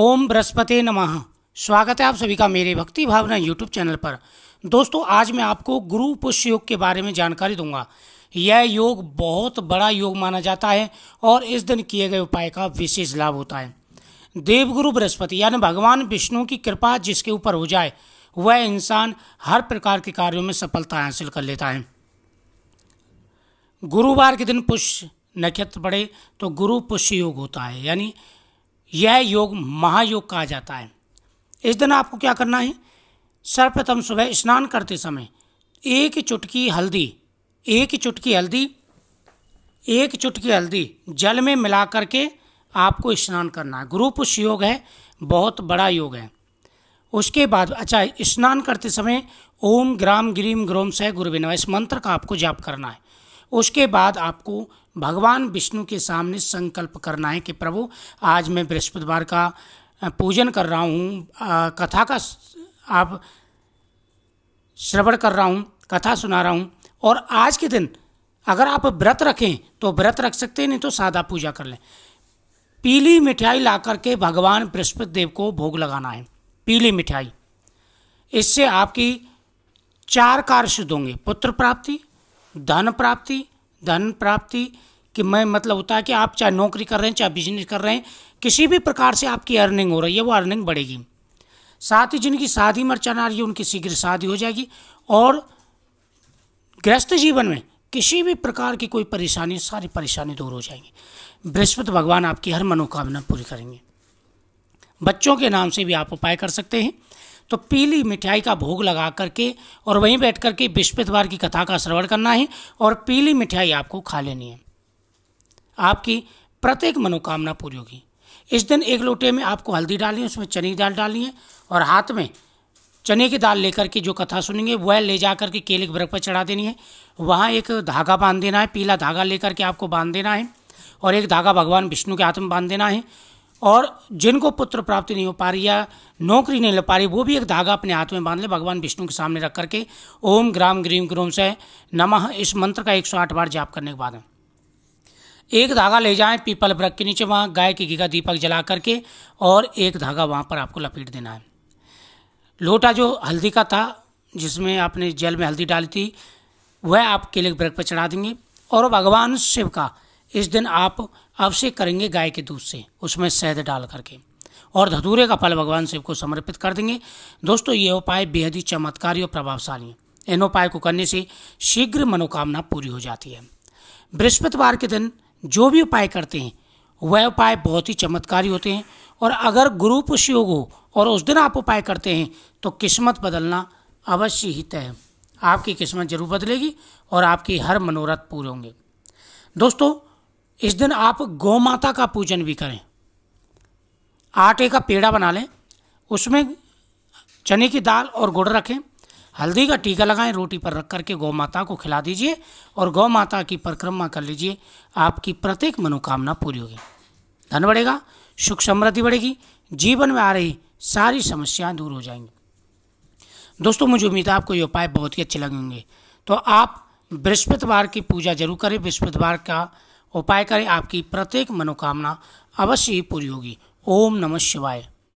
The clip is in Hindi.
ओम बृहस्पति नमः स्वागत है आप सभी का मेरे भक्ति भावना यूट्यूब चैनल पर दोस्तों आज मैं आपको गुरु पुष्य योग के बारे में जानकारी दूंगा यह योग बहुत बड़ा योग माना जाता है और इस दिन किए गए उपाय का विशेष लाभ होता है देवगुरु बृहस्पति यानी भगवान विष्णु की कृपा जिसके ऊपर हो जाए वह इंसान हर प्रकार के कार्यों में सफलता हासिल कर लेता है गुरुवार के दिन पुष्य नक्षत्र पड़े तो गुरु पुष्य योग होता है यानी यह योग महायोग कहा जाता है इस दिन आपको क्या करना है सर्वप्रथम सुबह स्नान करते समय एक चुटकी हल्दी एक चुटकी हल्दी एक चुटकी हल्दी जल में मिला करके आपको स्नान करना है गुरु पुष्य योग है बहुत बड़ा योग है उसके बाद अच्छा स्नान करते समय ओम ग्राम ग्रीम ग्रोम सह गुरु विनवा इस मंत्र का आपको जाप करना है उसके बाद आपको भगवान विष्णु के सामने संकल्प करना है कि प्रभु आज मैं बृहस्पतिवार का पूजन कर रहा हूँ कथा का आप श्रवण कर रहा हूँ कथा सुना रहा हूँ और आज के दिन अगर आप व्रत रखें तो व्रत रख सकते हैं नहीं तो सादा पूजा कर लें पीली मिठाई ला करके भगवान बृहस्पति देव को भोग लगाना है पीली मिठाई इससे आपकी चार कार्य शुद्ध होंगे पुत्र प्राप्ति धन प्राप्ति धन प्राप्ति कि मैं मतलब होता है कि आप चाहे नौकरी कर रहे हैं चाहे बिजनेस कर रहे हैं किसी भी प्रकार से आपकी अर्निंग हो रही है वो अर्निंग बढ़ेगी साथ ही जिनकी शादी आ रही है उनकी शीघ्र शादी हो जाएगी और गृहस्थ जीवन में किसी भी प्रकार की कोई परेशानी सारी परेशानी दूर हो जाएंगी बृहस्पति भगवान आपकी हर मनोकामना पूरी करेंगे बच्चों के नाम से भी आप उपाय कर सकते हैं तो पीली मिठाई का भोग लगा करके और वहीं बैठ करके बृहस्पतिवार की कथा का श्रवण करना है और पीली मिठाई आपको खा लेनी है आपकी प्रत्येक मनोकामना पूरी होगी इस दिन एक लोटे में आपको हल्दी डालनी है उसमें चने की दाल डालनी है और हाथ में चने की दाल लेकर के जो कथा सुनेंगे वह ले जा करके केले के बर्फ पर चढ़ा देनी है वहाँ एक धागा बांध देना है पीला धागा लेकर के आपको बांध देना है और एक धागा भगवान विष्णु के हाथ में बांध देना है और जिनको पुत्र प्राप्ति नहीं हो पा रही या नौकरी नहीं ले पा रही वो भी एक धागा अपने हाथ में बांध ले भगवान विष्णु के सामने रख करके ओम ग्राम ग्रीम ग्रोम से नमः इस मंत्र का 108 बार जाप करने के बाद एक धागा ले जाएं पीपल वृक्ष के नीचे वहाँ गाय की घी का दीपक जला करके और एक धागा वहाँ पर आपको लपेट देना है लोटा जो हल्दी का था जिसमें आपने जल में हल्दी डाली थी वह आप केले के वृक्ष पर चढ़ा देंगे और भगवान शिव का इस दिन आप अब से करेंगे गाय के दूध से उसमें शहद डाल करके और धतूरे का फल भगवान शिव को समर्पित कर देंगे दोस्तों ये उपाय बेहद ही चमत्कारी और प्रभावशाली है इन उपाय को करने से शीघ्र मनोकामना पूरी हो जाती है बृहस्पतिवार के दिन जो भी उपाय करते हैं वह उपाय बहुत ही चमत्कारी होते हैं और अगर गुरु पुष्य योग हो और उस दिन आप उपाय करते हैं तो किस्मत बदलना अवश्य ही तय है आपकी किस्मत जरूर बदलेगी और आपकी हर मनोरथ पूरे होंगे दोस्तों इस दिन आप गौ माता का पूजन भी करें आटे का पेड़ा बना लें उसमें चने की दाल और गुड़ रखें हल्दी का टीका लगाएं रोटी पर रख करके गौ माता को खिला दीजिए और गौ माता की परिक्रमा कर लीजिए आपकी प्रत्येक मनोकामना पूरी होगी धन बढ़ेगा सुख समृद्धि बढ़ेगी जीवन में आ रही सारी समस्याएं दूर हो जाएंगी दोस्तों मुझे उम्मीद है आपको ये उपाय बहुत ही अच्छे लगेंगे तो आप बृहस्पतिवार की पूजा जरूर करें बृहस्पतिवार का उपाय करें आपकी प्रत्येक मनोकामना अवश्य ही पूरी होगी ओम नमः शिवाय